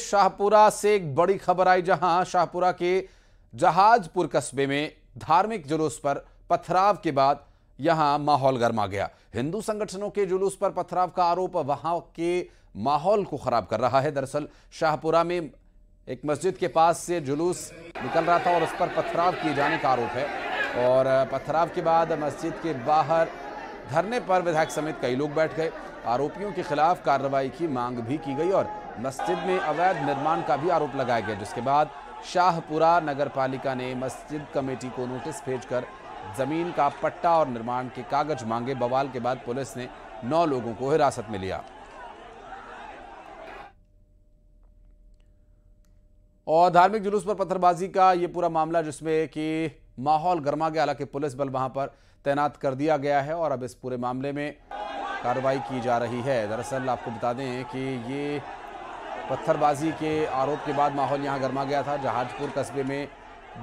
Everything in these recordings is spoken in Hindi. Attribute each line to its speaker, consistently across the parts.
Speaker 1: शाहपुरा से एक बड़ी खबर आई जहां शाहपुरा के जहाजपुर कस्बे में धार्मिक जुलूस पर पथराव के बाद यहां माहौल गर्मा गया हिंदू संगठनों के जुलूस पर पथराव का आरोप वहां के माहौल को खराब कर रहा है दरअसल शाहपुरा में एक मस्जिद के पास से जुलूस निकल रहा था और उस पर पथराव किए जाने का आरोप है और पथराव के बाद मस्जिद के बाहर धरने पर विधायक समेत कई लोग बैठ गए आरोपियों के खिलाफ कार्रवाई की मांग भी की गई और मस्जिद में अवैध निर्माण का भी आरोप लगाया गया जिसके बाद शाहपुरा नगर पालिका ने मस्जिद कमेटी को नोटिस भेजकर जमीन का पट्टा और निर्माण के कागज मांगे बवाल के बाद पुलिस ने नौ लोगों को हिरासत में लिया और धार्मिक जुलूस पर पत्थरबाजी का ये पूरा मामला जिसमें कि माहौल गर्मा गया हालांकि पुलिस बल वहां पर तैनात कर दिया गया है और अब इस पूरे मामले में कार्रवाई की जा रही है दरअसल आपको बता दें कि ये पत्थरबाजी के आरोप के बाद माहौल यहाँ गर्मा गया था जहाजपुर कस्बे में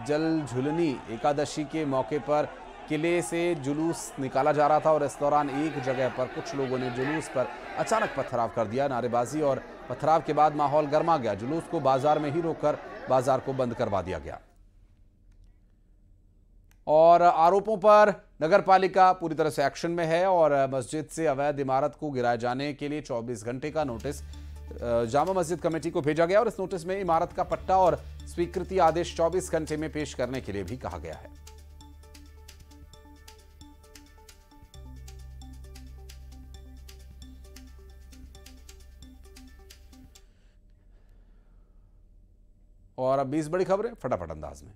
Speaker 1: जल झुलनी एकादशी के मौके पर किले से जुलूस निकाला जा रहा था और इस दौरान एक जगह पर कुछ लोगों ने जुलूस पर अचानक पथराव कर दिया नारेबाजी और पथराव के बाद माहौल गर्मा गया जुलूस को बाजार में ही रोककर बाजार को बंद करवा दिया गया और आरोपों पर नगर पालिका पूरी तरह से एक्शन में है और मस्जिद से अवैध इमारत को गिराए जाने के लिए 24 घंटे का नोटिस जामा मस्जिद कमेटी को भेजा गया और इस नोटिस में इमारत का पट्टा और स्वीकृति आदेश 24 घंटे में पेश करने के लिए भी कहा गया है और अब 20 बड़ी खबरें फटाफट अंदाज में